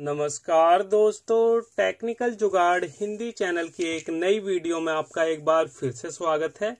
नमस्कार दोस्तों टेक्निकल जुगाड़ हिंदी चैनल की एक नई वीडियो में आपका एक बार फिर से स्वागत है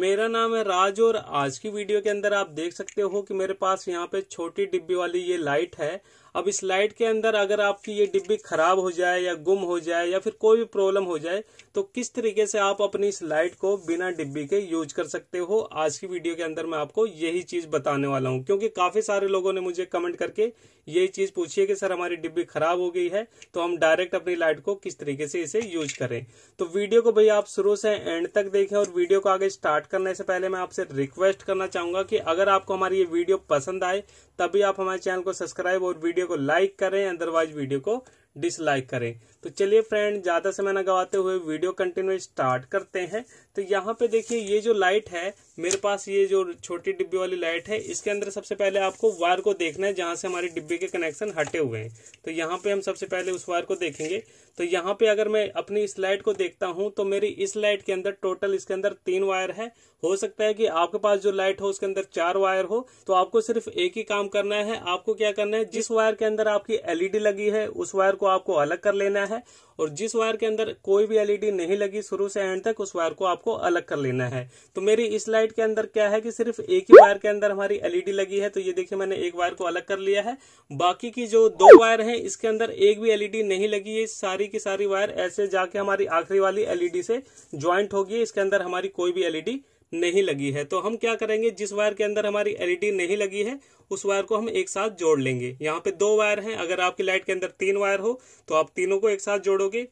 मेरा नाम है राज और आज की वीडियो के अंदर आप देख सकते हो कि मेरे पास यहाँ पे छोटी डिब्बी वाली ये लाइट है अब इस लाइट के अंदर अगर आपकी ये डिब्बी खराब हो जाए या गुम हो जाए या फिर कोई भी प्रॉब्लम हो जाए तो किस तरीके से आप अपनी इस लाइट को बिना डिब्बी के यूज कर सकते हो आज की वीडियो के अंदर मैं आपको यही चीज बताने वाला हूँ क्योंकि काफी सारे लोगों ने मुझे कमेंट करके यही चीज पूछी है कि सर हमारी डिब्बी खराब हो गई है तो हम डायरेक्ट अपनी लाइट को किस तरीके से इसे यूज करें तो वीडियो को भाई आप शुरू से एंड तक देखें और वीडियो को आगे स्टार्ट करने से पहले मैं आपसे रिक्वेस्ट करना चाहूंगा कि अगर आपको हमारी ये वीडियो पसंद आए तभी आप हमारे चैनल को सब्सक्राइब और वीडियो को लाइक करें अदरवाइज वीडियो को डिसलाइक करें तो चलिए फ्रेंड ज़्यादा समय न गवाते हुए वीडियो कंटिन्यू स्टार्ट करते हैं तो यहाँ पे देखिए ये जो लाइट है मेरे पास ये जो छोटी डिब्बी वाली लाइट है इसके अंदर सबसे पहले आपको वायर को देखना है जहाँ से हमारी डिब्बी के कनेक्शन हटे हुए हैं तो यहाँ पे हम सबसे पहले उस वायर को देखेंगे तो यहाँ पे अगर मैं अपनी इस लाइट को देखता हूँ तो मेरी इस लाइट के अंदर टोटल इसके अंदर तीन वायर है हो सकता है कि आपके पास जो लाइट हो उसके अंदर चार वायर हो तो आपको सिर्फ एक ही काम करना है आपको क्या करना है जिस वायर के अंदर आपकी एलईडी लगी है उस वायर को आपको अलग कर लेना है और जिस वायर के अंदर कोई भी एलईडी e नहीं लगी शुरू से एंड तक उस वायर को आपको अलग कर लेना है तो मेरी इस लाइट के अंदर क्या है कि सिर्फ एक ही वायर के अंदर हमारी एलईडी e लगी है तो ये देखिए मैंने एक वायर को अलग कर लिया है बाकी की जो दो वायर है इसके अंदर एक भी एलईडी e नहीं लगी है सारी की सारी वायर ऐसे जाके हमारी आखिरी वाली एलईडी से ज्वाइंट होगी इसके अंदर हमारी कोई भी एलईडी नहीं लगी है तो हम क्या करेंगे जिस वायर के अंदर हमारी एलईडी e नहीं लगी है उस वायर को हम एक साथ जोड़ लेंगे यहाँ पे दो वायर हैं अगर आपकी लाइट के अंदर तीन वायर हो तो आप तीनों को एक साथ जोड़ोगे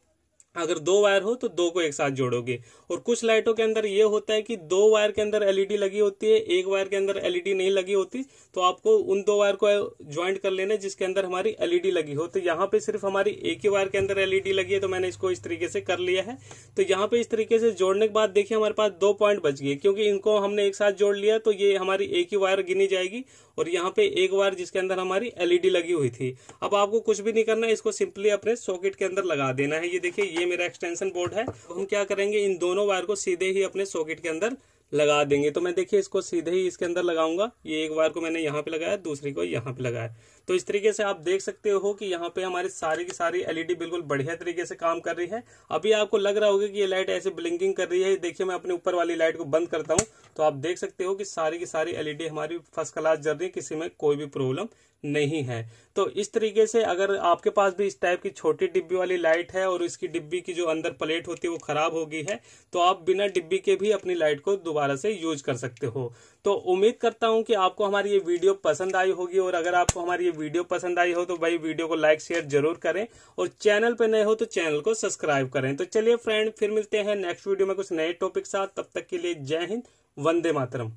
अगर दो वायर हो तो दो को एक साथ जोड़ोगे और कुछ लाइटों के अंदर ये होता है कि दो वायर के अंदर एलईडी लगी होती है एक वायर के अंदर एलईडी नहीं लगी होती तो आपको उन दो वायर को ज्वाइंट कर लेना जिसके अंदर हमारी एलईडी लगी हो तो यहाँ पे सिर्फ हमारी एक ही वायर के अंदर एलईडी लगी है तो मैंने इसको इस तरीके से कर लिया है तो यहाँ पे इस तरीके से जोड़ने के बाद देखिए हमारे पास दो पॉइंट बच गए क्योंकि इनको हमने एक साथ जोड़ लिया तो ये हमारी एक ही वायर गिनी जाएगी और यहाँ पे एक वायर जिसके अंदर हमारी एलईडी लगी हुई थी अब आपको कुछ भी नहीं करना है इसको सिंपली अपने सॉकेट के अंदर लगा देना है ये देखिए ये ही मेरा एक्सटेंशन बोर्ड है हम क्या करेंगे इन दोनों वायर को सीधे ही अपने सॉकेट के अंदर लगा देंगे तो मैं देखिए इसको सीधे ही इसके अंदर लगाऊंगा ये एक वायर को मैंने यहाँ पे लगाया दूसरी को यहाँ पे लगाया तो इस तरीके से आप देख सकते हो कि यहाँ पे हमारी सारी की सारी एलईडी e बिल्कुल बढ़िया तरीके से काम कर रही है अभी आपको लग रहा होगा कि ये लाइट ऐसे ब्लिंकिंग कर रही है देखिए मैं अपने ऊपर वाली लाइट को बंद करता हूँ तो आप देख सकते हो कि सारी की सारी एलईडी e हमारी फर्स्ट क्लास जल रही है किसी में कोई भी प्रॉब्लम नहीं है तो इस तरीके से अगर आपके पास भी इस टाइप की छोटी डिब्बी वाली लाइट है और इसकी डिब्बी की जो अंदर प्लेट होती है वो खराब हो गई है तो आप बिना डिब्बी के भी अपनी लाइट को दोबारा से यूज कर सकते हो तो उम्मीद करता हूं कि आपको हमारी ये वीडियो पसंद आई होगी और अगर आपको हमारी ये वीडियो पसंद आई हो तो भाई वीडियो को लाइक शेयर जरूर करें और चैनल पर नए हो तो चैनल को सब्सक्राइब करें तो चलिए फ्रेंड फिर मिलते हैं नेक्स्ट वीडियो में कुछ नए टॉपिक साथ तब तक के लिए जय हिंद वंदे मातरम